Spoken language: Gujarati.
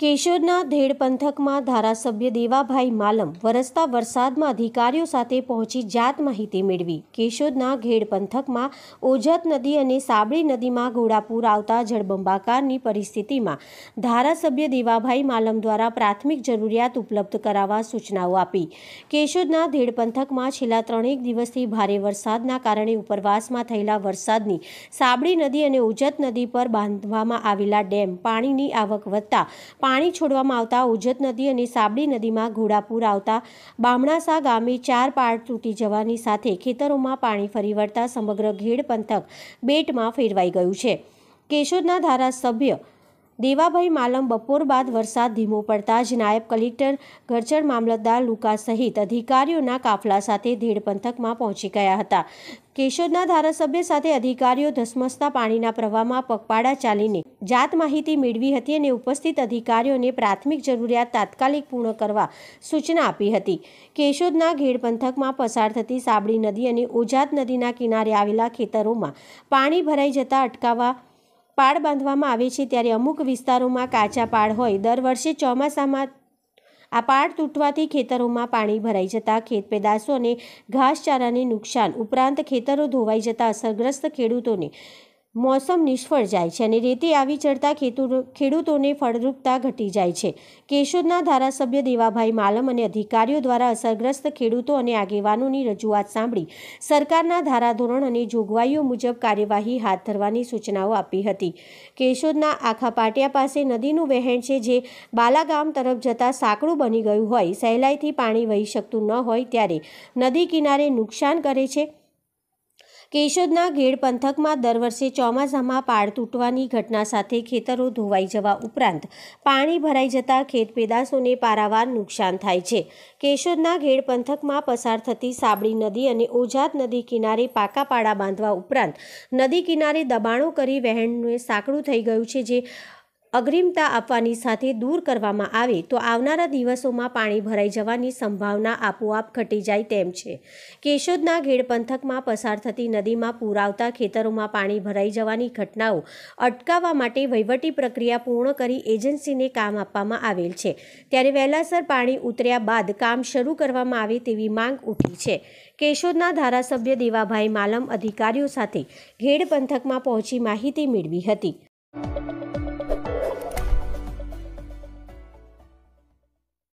કેશોદના ધેડ પંથકમાં ધારાસભ્ય દેવાભાઈ માલમ વરસતા વરસાદમાં અધિકારીઓ સાથે પહોંચી જાત માહિતી મેળવી કેશોદના ઘેડ પંથકમાં ઓજત નદી અને સાબળી નદીમાં ઘોડાપુર આવતા જળબંબાકારની પરિસ્થિતિમાં ધારાસભ્ય દેવાભાઈ માલમ દ્વારા પ્રાથમિક જરૂરિયાત ઉપલબ્ધ કરાવવા સૂચનાઓ આપી કેશોદના ધેડ પંથકમાં છેલ્લા ત્રણેક દિવસથી ભારે વરસાદના કારણે ઉપરવાસમાં થયેલા વરસાદની સાબળી નદી અને ઓજત નદી પર બાંધવામાં આવેલા ડેમ પાણીની આવક વધતા પાણી છોડવામાં આવતા ઉજત નદી અને સાબડી નદીમાં ઘોડાપુર આવતા બામણાસા ગામે ચાર પાળ તૂટી જવાની સાથે ખેતરોમાં પાણી ફરી વળતા સમગ્ર ઘેડ પંથક બેટમાં ફેરવાઈ ગયું છે કેશોદના ધારાસભ્ય દેવાભાઈ માલમ બપોર બાદ વરસાદ ધીમો પડતા જ નાયબ કલેક્ટર ગરચર મામલતદાર લુકા સહિત અધિકારીઓના કાફલા સાથે ધેડ પંથકમાં પહોંચી ગયા હતા કેશોદના ધારાસભ્ય સાથે અધિકારીઓ ધસમસતા પાણીના પ્રવાહમાં પગપાળા ચાલીને જાત માહિતી મેળવી હતી અને ઉપસ્થિત અધિકારીઓને પ્રાથમિક જરૂરિયાત તાત્કાલિક પૂર્ણ કરવા સૂચના આપી હતી કેશોદના ઘેડ પંથકમાં પસાર થતી સાબડી નદી અને ઓજાત નદીના કિનારે આવેલા ખેતરોમાં પાણી ભરાઈ જતાં અટકાવવા પાડ બાંધવામાં આવે છે ત્યારે અમુક વિસ્તારોમાં કાચા પાડ હોય દર વર્ષે ચોમાસામાં આ પાડ તૂટવાથી ખેતરોમાં પાણી ભરાઈ જતા ખેત પેદાશો અને ઘાસચારાને નુકસાન ઉપરાંત ખેતરો ધોવાઈ જતાં અસરગ્રસ્ત ખેડૂતોને મોસમ નિષ્ફળ જાય છે અને રેતી આવી ચડતા ખેડૂતોને ફળદ્રુપતા ઘટી જાય છે કેશોદના ધારાસભ્ય દેવાભાઈ માલમ અને અધિકારીઓ દ્વારા અસરગ્રસ્ત ખેડૂતો અને આગેવાનોની રજૂઆત સાંભળી સરકારના ધારાધોરણ અને જોગવાઈઓ મુજબ કાર્યવાહી હાથ ધરવાની સૂચનાઓ આપી હતી કેશોદના આખા પાટિયા પાસે નદીનું વહેણ છે જે બાલાગામ તરફ જતાં સાંકડું બની ગયું હોય સહેલાઈથી પાણી વહી શકતું ન હોય ત્યારે નદી કિનારે નુકસાન કરે છે કેશોદના ઘેડ પંથકમાં દર વર્ષે ચોમાસામાં પાળ તૂટવાની ઘટના સાથે ખેતરો ધોવાઈ જવા ઉપરાંત પાણી ભરાઈ જતા ખેત પેદાશોને પારાવાર નુકસાન થાય છે કેશોદના ઘેડ પંથકમાં પસાર થતી સાબળી નદી અને ઓજાત નદી કિનારે પાકા પાડા બાંધવા ઉપરાંત નદી કિનારે દબાણો કરી વહેણને સાંકડું થઈ ગયું છે જે અગ્રિમતા આપવાની સાથે દૂર કરવામાં આવે તો આવનારા દિવસોમાં પાણી ભરાઈ જવાની સંભાવના આપોઆપ ઘટી જાય તેમ છે કેશોદના ઘેડ પંથકમાં પસાર થતી નદીમાં પૂર આવતા ખેતરોમાં પાણી ભરાઈ જવાની ઘટનાઓ અટકાવવા માટે વહીવટી પ્રક્રિયા પૂર્ણ કરી એજન્સીને કામ આપવામાં આવેલ છે ત્યારે વહેલાસર પાણી ઉતર્યા બાદ કામ શરૂ કરવામાં આવે તેવી માંગ ઉઠી છે કેશોદના ધારાસભ્ય દેવાભાઈ માલમ અધિકારીઓ સાથે ઘેડ પંથકમાં પહોંચી માહિતી મેળવી હતી